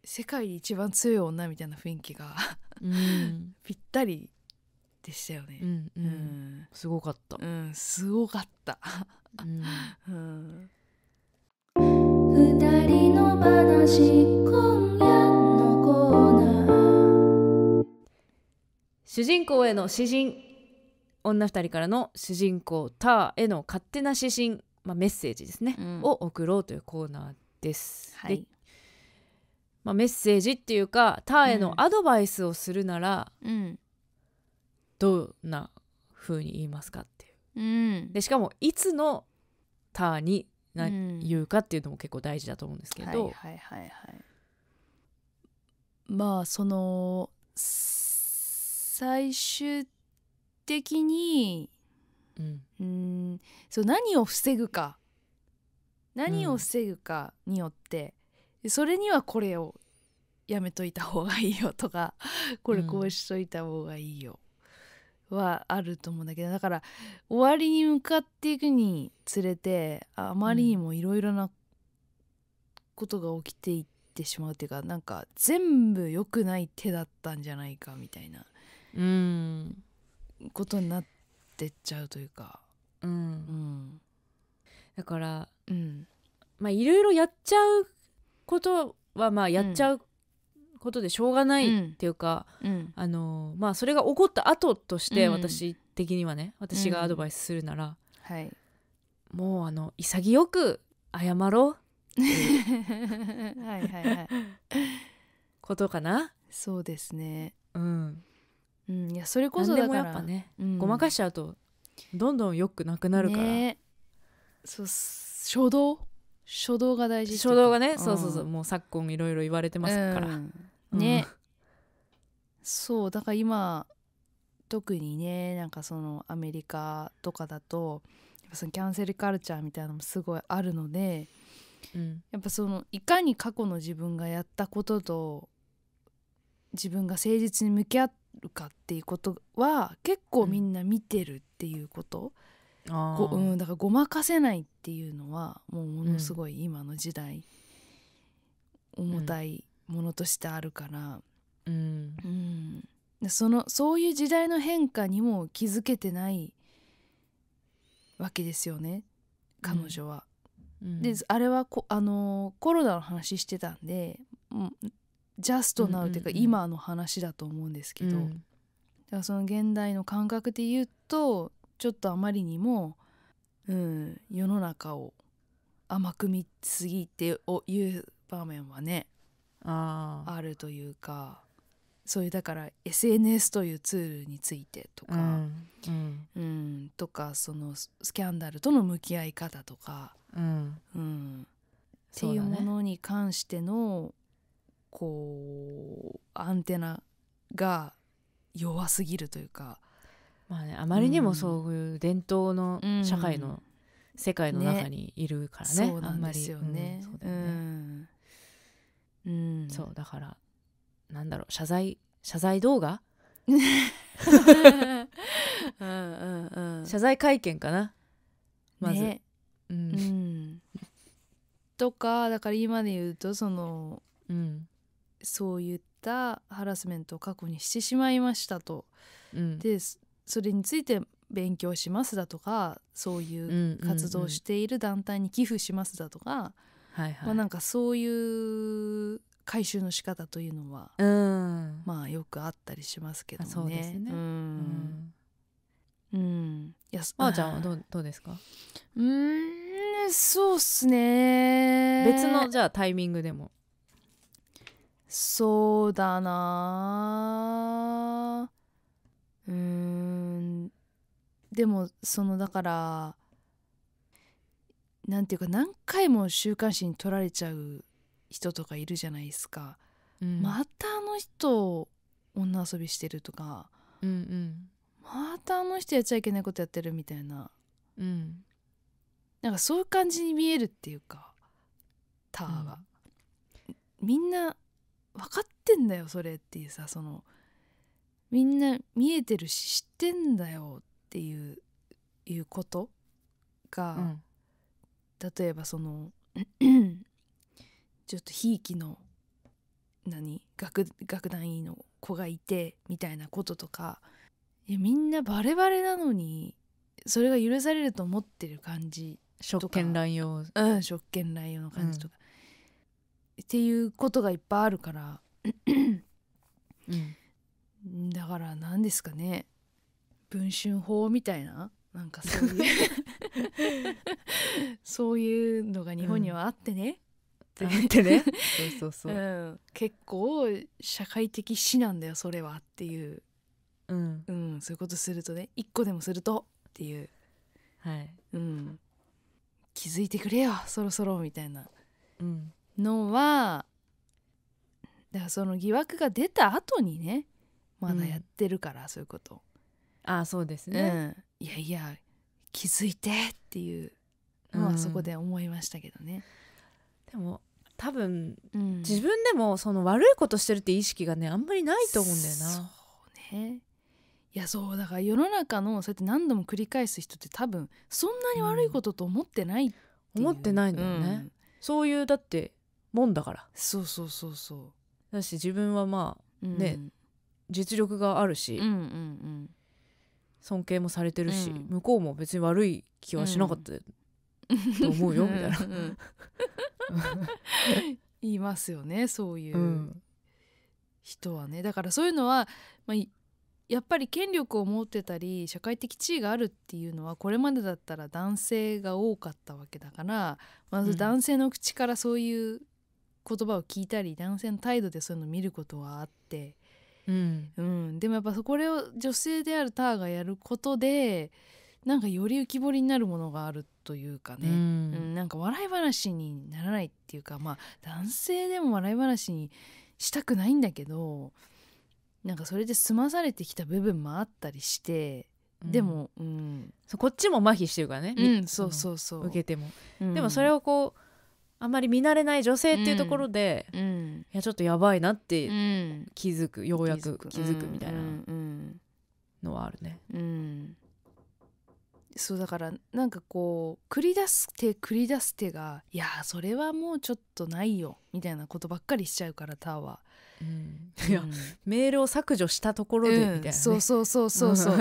世界一番強い女みたいな雰囲気がうん、ぴったりでしたよね。うん、うん、すごかった。うん、すごかった。うん、話今夜のコーーナ主人公への詩人女二人からの主人公ターへの勝手な指針、まあ、メッセージですね、うん、を送ろうというコーナーです。はい、でまあ、メッセージっていうかターへのアドバイスをするなら、うん、どんな風に言いますかっていう。うん、でしかもいつのターにな、うん、言うかっていうのも結構大事だと思うんですけど、はいはいはいはい、まあその最終的に、うん、うんそう何を防ぐか何を防ぐかによって、うん、それにはこれをやめといた方がいいよとかこれこうしといた方がいいよ、はあると思うんだけどだから終わりに向かっていくにつれてあまりにもいろいろなことが起きていってしまうっていうかなんか全部良くない手だったんじゃないかみたいなうんことになってっちゃうというか。うん、うん、だから、うん、まあいろいろやっちゃうことはまあやっちゃうことでしょうがないっていうか、うん、あのまあ、それが起こった後として私的にはね、私がアドバイスするなら、はい、もうあの潔く謝ろう はいはいことかなそうですねうん、うん、いやそれこそだからやっぱね、うん、ごまかしちゃうとどんどんよくなくなるから、ね、そう初動初動が大事初動がね、うん、そうそうそうもう昨今いろいろ言われてますから、うん、ね、うん、そうだから今特にねなんかそのアメリカとかだとやっぱそのキャンセルカルチャーみたいなのもすごいあるので、うん、やっぱそのいかに過去の自分がやったことと自分が誠実に向き合るかっていうことは結構みんな見てるっていうこと、うん、ごうん、だからごまかせないっていうのはもうものすごい今の時代、重たいものとしてあるから、うん、うん、そのそういう時代の変化にも気づけてないわけですよね彼女は。うん、であれはこあのコロナの話してたんでジャストなるというか、今の話だと思うんですけど、うん、だからその現代の感覚で言うとちょっとあまりにも、うん、世の中を甘く見すぎておいう場面はねあるというかそういうだから SNS というツールについてとか、うんうん、とかそのスキャンダルとの向き合い方とか、うんうん、っていうものに関しての、ね、こうアンテナが弱すぎるというか。まあね、あまりにもそういう伝統の社会の世界の中にいるからねうん、ねそうなんですよね。うん、ねうんうん、そうだからなんだろう謝罪謝罪動画 うんうん、うん、謝罪会見かなまず、ね、うん、とかだから今で言うとその、うん、そういったハラスメントを過去にしてしまいましたと、うん、でそれについて勉強しますだとかそういう活動している団体に寄付しますだとか、はいはい、まあ、なんかそういう回収の仕方というのは、うん、まあよくあったりしますけどね。そうですね。うん。うん、いや、あじゃどうどうですか？うん、そうっすね。別のじゃあタイミングでも。そうだな。うん。でもそのだから何て言うか何回も週刊誌に撮られちゃう人とかいるじゃないですか、うん、またあの人女遊びしてるとか、うんうん、またあの人やっちゃいけないことやってるみたいな、うん、なんかそういう感じに見えるっていうかタワーが、うん、みんな分かってんだよそれっていうさそのみんな見えてるし知ってんだよっていういうことが、うん、例えばその ちょっとひいきの何楽楽団員の子がいてみたいなこととかいやみんなバレバレなのにそれが許されると思ってる感じ職権乱用うん職権乱用の感じとか、うん、っていうことがいっぱいあるから、うん、だから何ですかね文春法みたいななんかそういう そういうのが日本にはあってね、って言ってねそうそうそう、うん、結構社会的死なんだよそれはっていう、うん、うん、そういうことするとね一個でもするとっていう、はいうん、気づいてくれよそろそろみたいなのは、だからその疑惑が出た後にねまだやってるから、うん、そういうこと。ああそうですね、うん、いやいや気づいてっていうのはそこで思いましたけどね。うん、でも多分、うん、自分でもその悪いことしてるって意識がねあんまりないと思うんだよな。そうねいやそうだから世の中のそうやって何度も繰り返す人って多分そんなに悪いことと思ってないって思ってないんだよね、そういうだってもんだからそうそうそうそうだし自分はまあね、実力があるし、うんうんうん、尊敬もされてるし、うん向こうも別に悪い気はしなかったと思うよ、みたいな。言いますよねそういう人はねだからそういうのは、まあ、やっぱり権力を持ってたり社会的地位があるっていうのはこれまでだったら男性が多かったわけだからまず男性の口からそういう言葉を聞いたり、男性の態度でそういうのを見ることはあってうん、うん、でもやっぱこれを女性であるターがやることでなんかより浮き彫りになるものがあるというかね、うん、うん、なんか笑い話にならないっていうかまあ男性でも笑い話にしたくないんだけどなんかそれで済まされてきた部分もあったりしてでも、うん、うん、こっちも麻痺してるからね、うん、そうそうそう受けても、でもそれをこうあんまり見慣れない女性っていうところで、うん、いやちょっとやばいなって気づく、うん、ようやく気づくみたいなのはあるね。うん、うん、そうだからなんかこう繰り出す手繰り出す手がいやそれはもうちょっとないよみたいなことばっかりしちゃうからタワーうん、いや、メールを削除したところでみたいな、ね、そうそうそうそうそう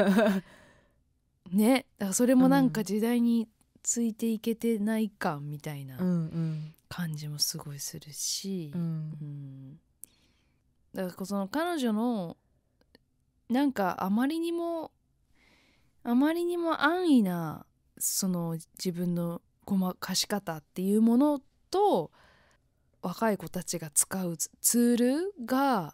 ねだからそれもなんか時代についていけてないかみたいな感じもすごいするし、うん、だからその彼女のなんかあまりにもあまりにも安易なその自分のごまかし方っていうものと若い子たちが使うツールが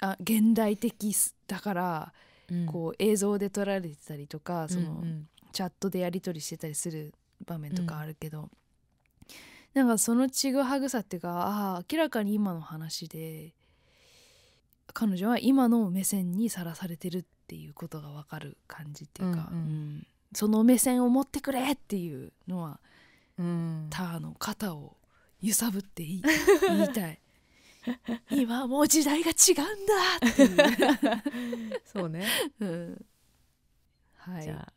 あ現代的だから、うん、こう映像で撮られてたりとかその、うんうん、チャットでやり取りしてたりする場面とかあるけど、うん、なんかそのちぐはぐさっていうかあ明らかに今の話で彼女は今の目線にさらされてるっていうことが分かる感じっていうか、うん、うんうん、その目線を持ってくれっていうのは、うん、ターの肩を揺さぶって言い 言いたい。今もう時代が違うんだっていう そうね、うん、はいじゃあ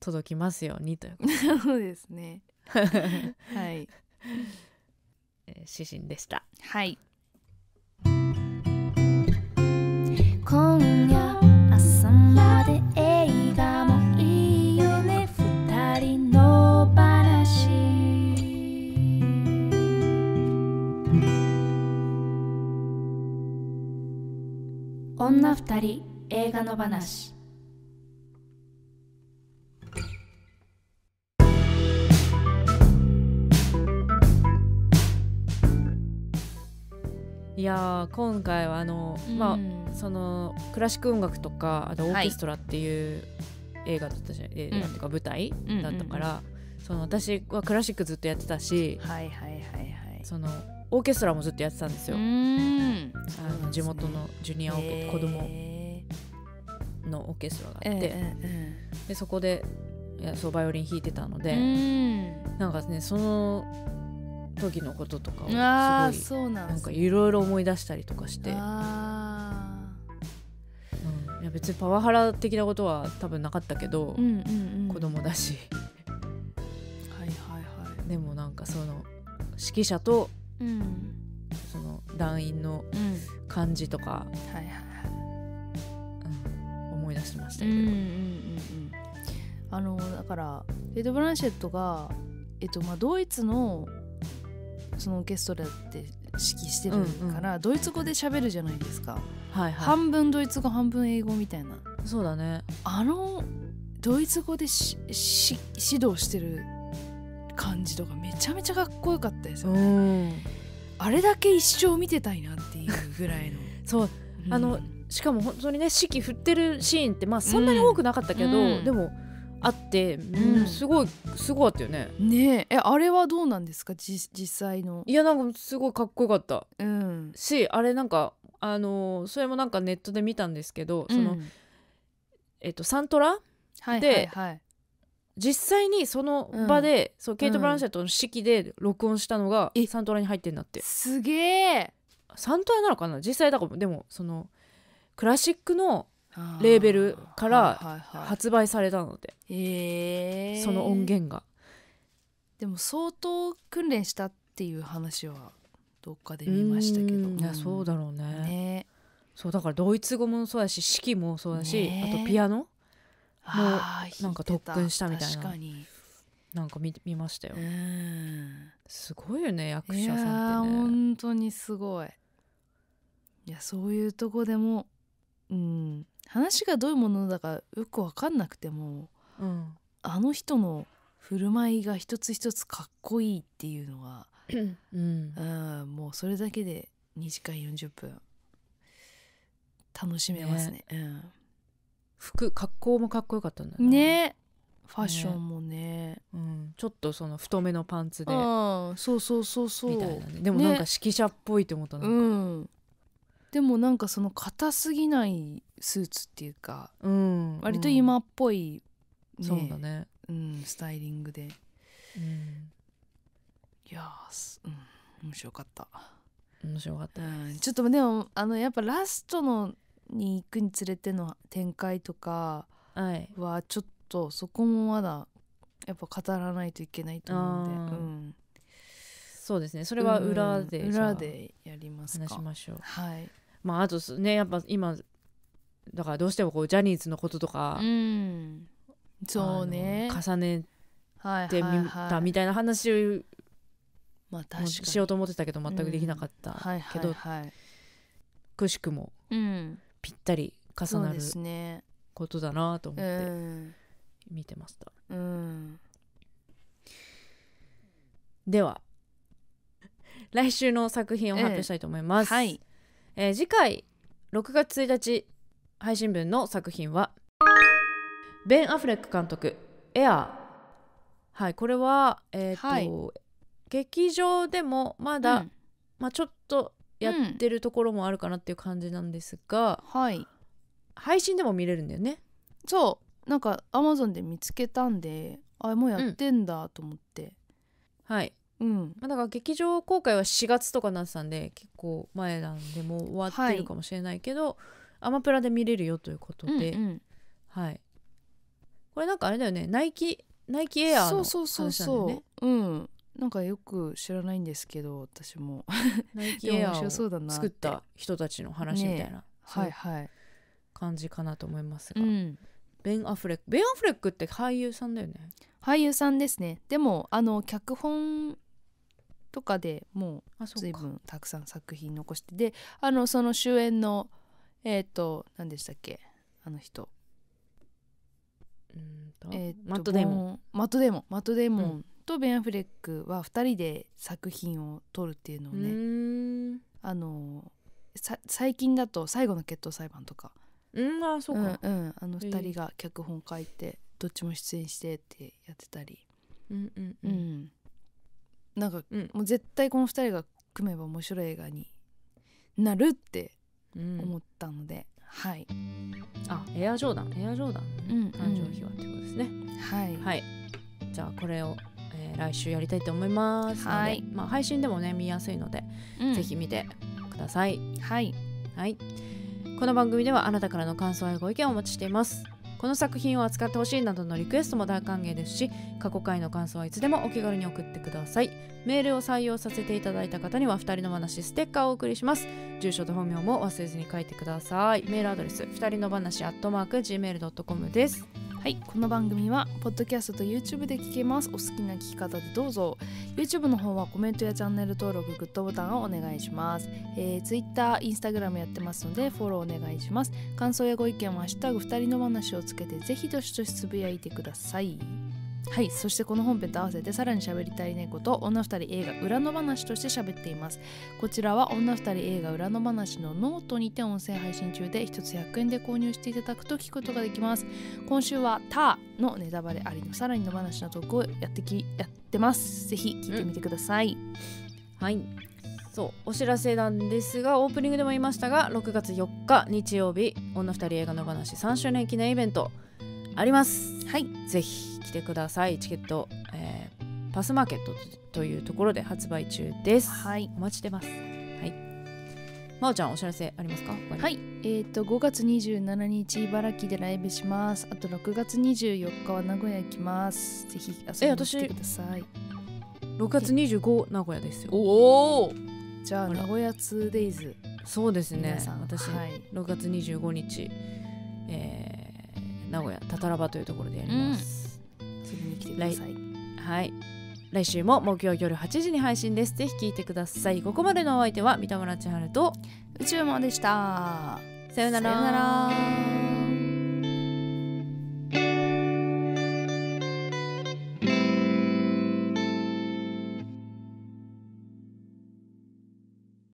届きますようにということ そうですね はい、えー、指針でしたはい今夜朝まで映画もいいよね二人の話女二人映画の話いや今回はあの、うん、まあそのクラシック音楽とかあとオーケストラっていう映画だったじゃない、はい、映画か舞台だったから、うん、その私はクラシックずっとやってたし、はいはいはいはい、そのオーケストラもずっとやってたんですよ。うんあの、ね、地元のジュニアオーケ、えー、子供のオーケストラがあって、えー、でそこでいやそうバイオリン弾いてたので、うん、なんかねその時のこととかをすごいなんかいろいろ思い出したりとかして。うん、いや別にパワハラ的なことは多分なかったけど、うんうんうん、子供だしはいはいはいでもなんかその指揮者と、うん、その団員の感じとか、うん、はいはいうん、思い出しましたけど、うんうんうんうん、あのだからフェエド・ブランシェットが、えっとまあ、ドイツのそのオーケストラって指揮してるから、うんうん、ドイツ語で喋るじゃないですか、はいはい、半分ドイツ語半分英語みたいなそうだねあのドイツ語でしし指導してる感じとかめちゃめちゃかっこよかったですよねあれだけ一生見てたいなっていうぐらいの そう、うん、あのしかも本当にね指揮振ってるシーンってまあそんなに多くなかったけど、うん、でもあって、うん、すごいすごかったよね。ねえあれはどうなんですか実際の。いやなんかすごいかっこよかった、うん、しあれなんかあのそれもなんかネットで見たんですけど、うん、そのえっとサントラ、はいはいはい、で実際にその場で、そうケイト・ブランシェットの式で録音したのがサントラに入ってんだって。すげえサントラなのかな実際だからでもそのクラシックのレーベルから発売されたので、その音源が、でも相当訓練したっていう話はどっかで見ましたけどいやそうだろうね、ね、そうだからドイツ語もそうだし季もそうだし、ね、あとピアノもなんか特訓したみたいななんか見見ましたよすごいよね役者さんってね本当にすごいいやそういうとこでもうん話がどういうものだかよく分かんなくても、うん、あの人の振る舞いが一つ一つかっこいいっていうのは、うん、うんもうそれだけで2時間40分楽しめますね。ねうん、服格好もかっこよかったんだよね。ファッションもね、ね、うん、ちょっとその太めのパンツでそうそうそうそうみたいなねでもなんか指揮者っぽいって思ったなんか、ねうん、でもなんかその硬すぎないスーツっていうか、うん、割と今っぽい、ね、そうだね、うん、スタイリングで、うん、いやー、うん、面白かった面白かった、うん、ちょっとでもあのやっぱラストのに行くにつれての展開とかはちょっとそこもまだやっぱ語らないといけないと思うんで、うん、そうですねそれは裏で、うん、裏でやります話しましょうはいまああとねやっぱ今だからどうしてもこうジャニーズのこととか、うん、そうね重ねてみたみたいな話を、まあ、しようと思ってたけど全くできなかったけど、くしくも、ぴったり重なることだなと思って見てました。うん、では来週の作品を発表したいと思います。えはい、えー、次回6月1日配信分の作品はベン・アフレック監督「エアー」はいこれは、えーと、はい、劇場でもまだ、うん、まあ、ちょっとやってるところもあるかなっていう感じなんですが、うん、はい、配信でも見れるんだよねそうなんかアマゾンで見つけたんであもうやってんだと思って、うん、はいうん、だから劇場公開は4月とかなってたんで結構前なんでもう終わってるかもしれないけど、はいアマプラで見れるよということで、うんうん、はいこれなんかあれだよねナイキナイキエアーの話なんだよねうんなんかよく知らないんですけど私も ナイキエアーを作った人たちの話みたいな、ね、はいはい感じかなと思いますが、うん、ベン・アフレックベン・アフレックって俳優さんだよね俳優さんですねでもあの脚本とかでもう随分たくさん作品残してであのその主演のえっ、ー、と何でしたっけあの人んと,、えーと、マットデーモンマットデーモンマットデーモンとベン・アフレックは2人で作品を撮るっていうのをねあの最近だと「最後の決闘裁判」とか、うんあそうか、うんうん、あの2人が脚本書いてどっちも出演してってやってたり、うんうんうん、うん、なんか、うん、もう絶対この2人が組めば面白い映画になるって思ったので、うん、はいあエアジョーダンエアジョーダンの誕生日はってことですね、はい、はい、じゃあこれを、えー、来週やりたいと思いますはい、まあ、配信でもね見やすいので、ぜひ見てくださいはい、はい、この番組ではあなたからの感想やご意見をお待ちしていますこの作品を扱ってほしいなどのリクエストも大歓迎ですし過去回の感想はいつでもお気軽に送ってくださいメールを採用させていただいた方には2人の話ステッカーをお送りします住所と本名も忘れずに書いてくださいメールアドレス2人の話アットマーク gmail.com ですはいこの番組はポッドキャストと YouTube で聞けますお好きな聞き方でどうぞ YouTube の方はコメントやチャンネル登録グッドボタンをお願いします、えー、Twitter、Instagram やってますのでフォローお願いします感想やご意見は「ハッシュタグ二人の話」をつけてぜひどしどしつぶやいてくださいはいそしてこの本編と合わせてさらに喋りたい猫と女2人映画裏の話として喋っていますこちらは女2人映画裏の話のノートにて音声配信中で1つ100円で購入していただくと聞くことができます今週は「タ」のネタバレありのさらにの話のトークをやってきやってますぜひ聞いてみてください、うん、はいそうお知らせなんですがオープニングでも言いましたが6月4日日曜日女2人映画の話3周年記念イベントあります。はい、ぜひ来てください。チケット、えー、パスマーケットというところで発売中です。はい、お待ちしてます。はい。まおちゃんお知らせありますか？はい。えっ、ー、と5月27日茨城でライブします。あと6月24日は名古屋行きます。ぜひ遊びに来てください。6月25名古屋ですよ。おお。じゃあ名古屋ツーデイズ。そうですね。私、はい、6月25日、えー名古屋タタラバというところでやります、うん、次に来てくださいはい来週も木曜夜8時に配信ですぜひ聞いてくださいここまでのお相手は三田村千春と宇宙もでしたさよなら